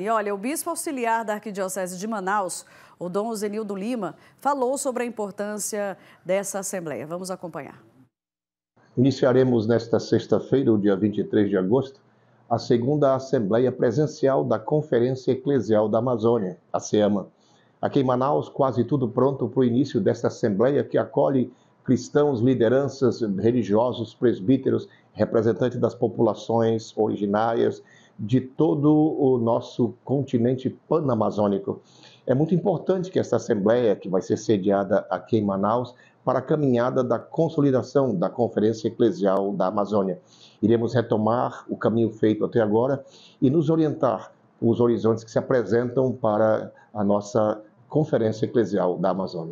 E olha, o bispo auxiliar da Arquidiocese de Manaus, o Dom Zenildo Lima, falou sobre a importância dessa assembleia. Vamos acompanhar. Iniciaremos nesta sexta-feira, o dia 23 de agosto, a segunda assembleia presencial da Conferência Eclesial da Amazônia, a CEAMA. Aqui em Manaus, quase tudo pronto para o início desta assembleia que acolhe cristãos, lideranças religiosos, presbíteros, representantes das populações originárias, de todo o nosso continente panamazônico. É muito importante que esta assembleia, que vai ser sediada aqui em Manaus, para a caminhada da consolidação da Conferência Eclesial da Amazônia. Iremos retomar o caminho feito até agora e nos orientar os horizontes que se apresentam para a nossa Conferência Eclesial da Amazônia.